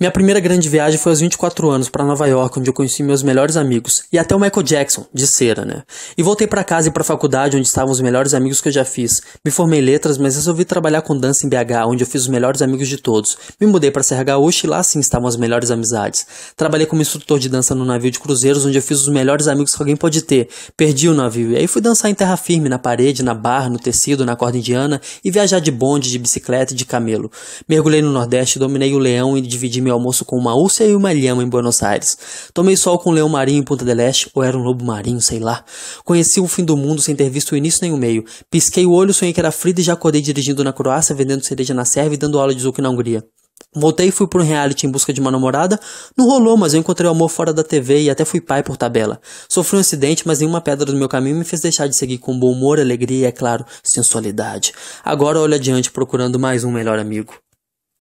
Minha primeira grande viagem foi aos 24 anos para Nova York, onde eu conheci meus melhores amigos e até o Michael Jackson, de cera, né? E voltei para casa e para faculdade, onde estavam os melhores amigos que eu já fiz. Me formei em letras, mas resolvi trabalhar com dança em BH, onde eu fiz os melhores amigos de todos. Me mudei para Serra Gaúcha e lá sim estavam as melhores amizades. Trabalhei como instrutor de dança no navio de cruzeiros, onde eu fiz os melhores amigos que alguém pode ter. Perdi o navio e aí fui dançar em terra firme, na parede, na barra, no tecido, na corda indiana e viajar de bonde, de bicicleta e de camelo. Mergulhei no Nordeste, dominei o leão e dividi meu meu almoço com uma úlcera e uma lhama em Buenos Aires. Tomei sol com um leão marinho em Punta del Este, ou era um lobo marinho, sei lá. Conheci o fim do mundo sem ter visto o início nem o meio. Pisquei o olho, sonhei que era frida e já acordei dirigindo na Croácia, vendendo cereja na Sérvia e dando aula de zucchini na Hungria. Voltei e fui para um reality em busca de uma namorada. Não rolou, mas eu encontrei o amor fora da TV e até fui pai por tabela. Sofri um acidente, mas nenhuma pedra do meu caminho me fez deixar de seguir com bom humor, alegria e, é claro, sensualidade. Agora olho adiante procurando mais um melhor amigo.